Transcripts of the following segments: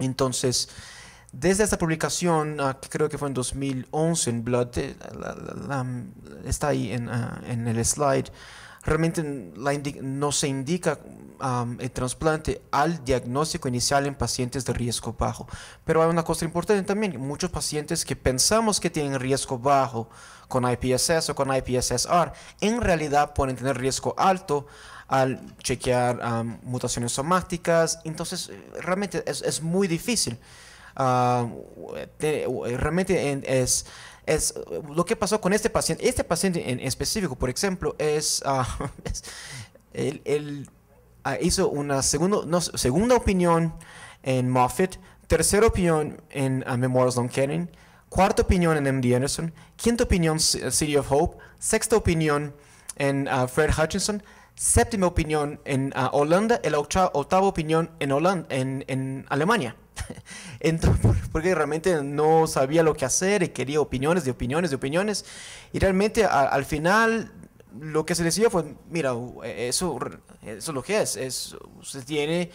Entonces, desde esta publicación, ah, creo que fue en 2011 en Blood, eh, está ahí en ah, el slide, realmente no se indica el trasplante al diagnóstico inicial en pacientes de riesgo bajo. Pero hay una cosa importante también, muchos pacientes que pensamos que tienen riesgo bajo con IPSS o con IPSSR, en realidad pueden tener riesgo alto al chequear mutaciones somáticas, entonces eh, realmente es, es muy difícil. Ah, realmente es, es lo que pasó con este paciente. Este paciente en específico, por ejemplo, es, ah, ah, hizo una segunda opinión en Moffitt, tercera opinión en Memorial Sloan Canning, cuarta opinión en MD Anderson, quinta opinión City of Hope, sexta opinión en Fred Hutchinson, séptima opinión en Holanda, el octavo octava opinión en, en Alemania. Entró porque realmente no sabía lo que hacer y quería opiniones de opiniones de opiniones. Y realmente al final lo que se decía fue, mira, e, eso, eso es lo que es. es usted tiene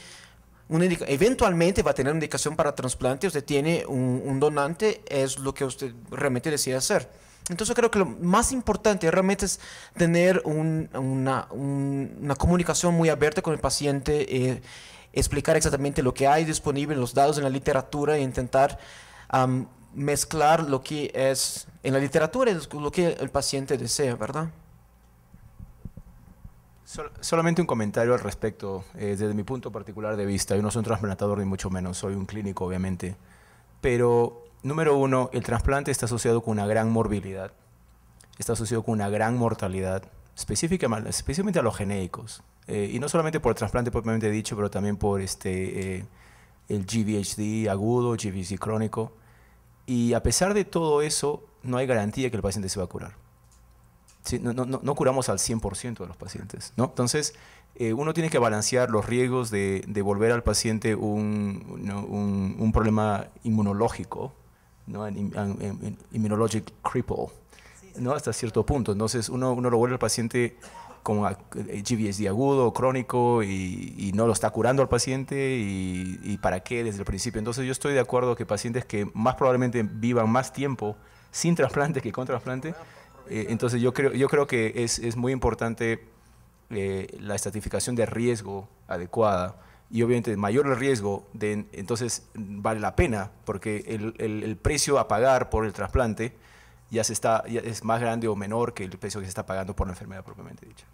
una eventualmente va a tener una indicación para trasplante, usted tiene un, donante, es lo que usted realmente decide hacer. Entonces creo que lo más importante realmente es tener una, una, comunicación muy abierta con el paciente. Eh, explicar exactamente lo que hay disponible, los datos en la literatura e intentar mezclar lo que es en la literatura y lo que el paciente desea, ¿verdad? solamente un comentario al respecto, eh, desde mi punto particular de vista. Yo no soy un trasplantador ni mucho menos, soy un clínico, obviamente. Pero, número uno, el trasplante está asociado con una gran morbilidad, está asociado con una gran mortalidad, específicamente, especialmente a los genéricos. Eh, y no solamente por el trasplante propiamente dicho, pero también por este, eh, el GVHD agudo, GVHD crónico. Y a pesar de todo eso, no hay garantía que el paciente se va a curar. no, curamos al 100% de los pacientes. ¿no? Entonces, eh, uno tiene que balancear los riesgos de, volver al paciente un, un, problema inmunológico, ¿no? cripple, ¿no? hasta cierto punto. Entonces, uno, uno lo vuelve al paciente con eh, GVSD agudo, o crónico, y, no lo está curando al paciente, y, para qué desde el principio. Entonces yo estoy de acuerdo que pacientes que más probablemente vivan más tiempo sin trasplante que con trasplante, ah, eh, entonces yo creo, yo creo que es, muy importante eh, la estratificación de riesgo adecuada y obviamente mayor el riesgo, de, entonces vale la pena, porque el precio a pagar por el trasplante ya, se está, es más grande o menor que el precio que se está pagando por la enfermedad propiamente dicha.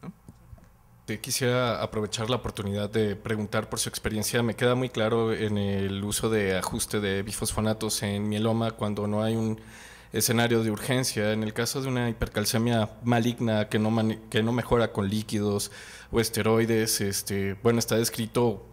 Quisiera aprovechar la oportunidad de preguntar por su experiencia. Me queda muy claro en el uso de ajuste de bifosfonatos en mieloma cuando no hay un escenario de urgencia. En el caso de una hipercalcemia maligna que no, que no mejora con líquidos o esteroides, este, bueno, está descrito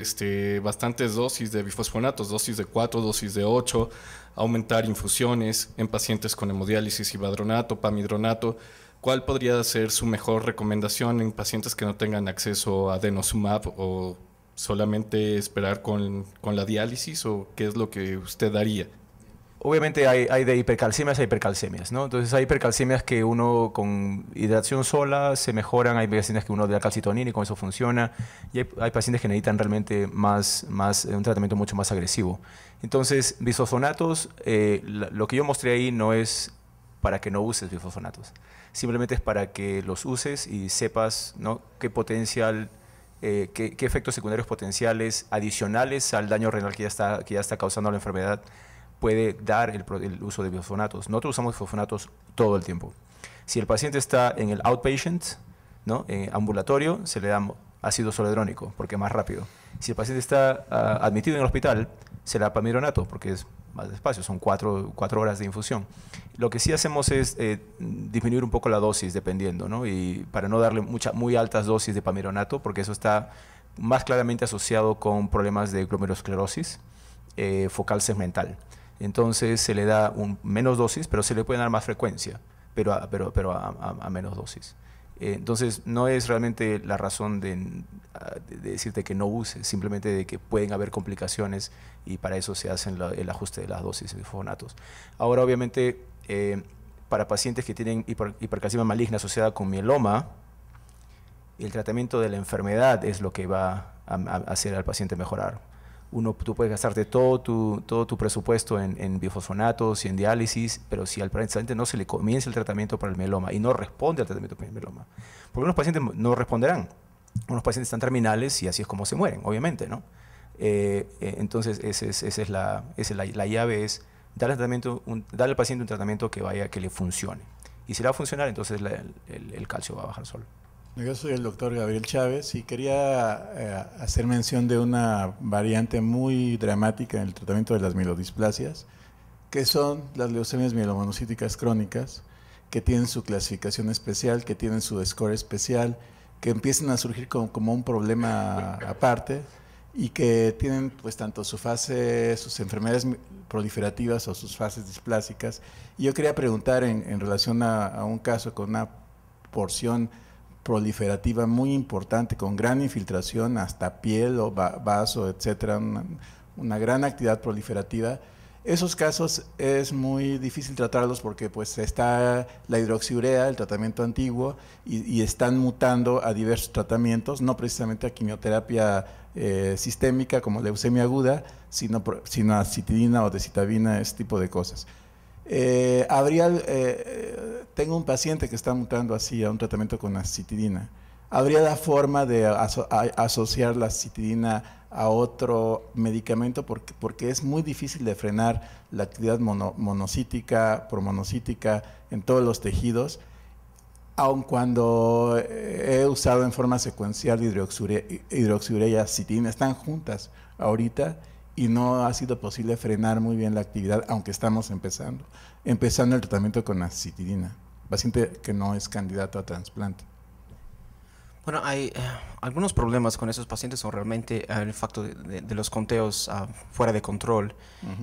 este, bastantes dosis de bifosfonatos, dosis de 4, dosis de 8, aumentar infusiones en pacientes con hemodiálisis, ibadronato, pamidronato. ¿Cuál podría ser su mejor recomendación en pacientes que no tengan acceso a denosumab o solamente esperar con, con la diálisis o qué es lo que usted daría? Obviamente hay, de hipercalcemias a hipercalcemias, ¿no? Entonces hay hipercalcemias que uno con hidratación sola se mejoran, hay pacientes que uno da calcitonina y con eso funciona, y hay, pacientes que necesitan realmente más, más, eh, un tratamiento mucho más agresivo. Entonces, bisofonatos, eh, lo que yo mostré ahí no es para que no uses bisofonatos, simplemente es para que los uses y sepas qué potencial eh, qué, qué, efectos secundarios potenciales adicionales al daño renal que ya está, que ya está causando la enfermedad puede dar el, uso de fosfonatos. Nosotros usamos fosfonatos todo el tiempo. Si el paciente está en el outpatient, ¿no? en ambulatorio, se le da ácido soledrónico, porque es más rápido. Si el paciente está ah, admitido en el hospital, se le da pamironato, porque es más despacio, son cuatro, horas de infusión. Lo que sí hacemos es eh, disminuir un poco la dosis, dependiendo, ¿no? y para no darle mucha, muy altas dosis de pamironato, porque eso está más claramente asociado con problemas de glomerosclerosis eh, focal segmental. Entonces se le da menos dosis, pero se le puede dar más frecuencia, pero a, menos dosis. Eh, entonces no es realmente la razón de, ah, decirte que no use, simplemente de que pueden haber complicaciones y para eso se hace el ajuste de las dosis de fonatos. Ahora obviamente eh, para pacientes que tienen hiper, maligna asociada con mieloma, el tratamiento de la enfermedad es lo que va a hacer al paciente mejorar uno, tú puedes gastarte todo tu, todo tu presupuesto en, en, bifosfonatos y en diálisis, pero si al paciente no se le comienza el tratamiento para el mieloma y no responde al tratamiento para el mieloma, porque unos pacientes no responderán, unos pacientes están terminales y así es como se mueren, obviamente, ¿no? Eh, eh, entonces, esa es, la, la, llave, es darle, tratamiento, al paciente un tratamiento que vaya, que le funcione. Y si va a funcionar, entonces el, el calcio va a bajar solo. Yo soy el doctor Gabriel Chávez y quería eh, hacer mención de una variante muy dramática en el tratamiento de las mielodisplasias, que son las leucemias mielomonocíticas crónicas, que tienen su clasificación especial, que tienen su score especial, que empiezan a surgir como, un problema aparte y que tienen pues tanto su fase, sus enfermedades proliferativas o sus fases displásicas. Y yo quería preguntar en, relación a, a un caso con una porción proliferativa muy importante, con gran infiltración hasta piel o vaso, etcétera, una, gran actividad proliferativa. Esos casos es muy difícil tratarlos porque pues está la hidroxiurea, el tratamiento antiguo, y, están mutando a diversos tratamientos, no precisamente a quimioterapia eh, sistémica como leucemia aguda, sino, sino a citidina o decitabina, ese tipo de cosas. Eh, habría eh, tengo un paciente que está mutando así a un tratamiento con acitidina. ¿Habría la forma de asociar la citidina a otro medicamento? Porque, es muy difícil de frenar la actividad monocítica, promonocítica en todos los tejidos, aun cuando eh, he usado en forma secuencial hidroxiurea y citidina, Están juntas ahorita y no ha sido posible frenar muy bien la actividad, aunque estamos empezando, empezando el tratamiento con acitidina paciente que no es candidato a trasplante. Bueno, hay eh, algunos problemas con esos pacientes, son realmente eh, el factor de, los conteos ah, fuera de control.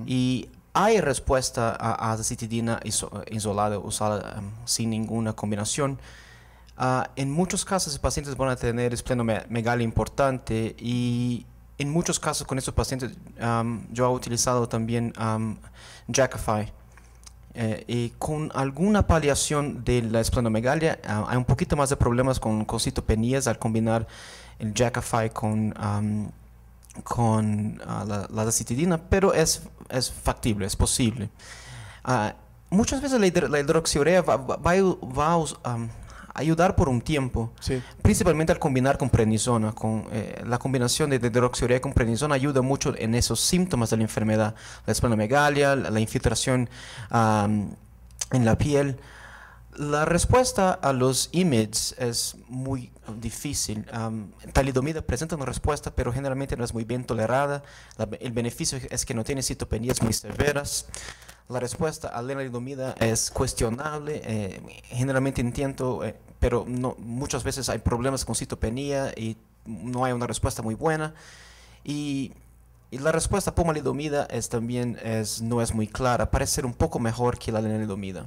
Y hay respuesta a, acetidina isolada usada em, sin ninguna combinación. Ah, en muchos casos, los pacientes van a tener megal importante y en muchos casos con esos pacientes yo he utilizado también um, eh, y con alguna paliación de la esplenomegalia, ah, hay un poquito más de problemas con citopenías al combinar el Jackify con, con ah, la, la pero es, es factible, es posible. Ah, muchas veces la, hidroxiurea va, va, va, ayudar por un tiempo. Principalmente al combinar con prednisona. Con, eh, la combinación de, de con prednisona ayuda mucho en esos síntomas de la enfermedad. La esplenomegalia, la, la infiltración en la piel. La respuesta a los IMIDs es muy difícil. talidomida presenta una respuesta, pero generalmente no es muy bien tolerada. el beneficio es que no tiene citopenias muy severas. La respuesta a la talidomida es cuestionable. Eh, generalmente intento eh, pero muchas veces hay problemas con citopenia y no hay una respuesta muy buena. Y, y la respuesta pomalidomida es también es, no es muy clara, parece ser un poco mejor que la lenalidomida.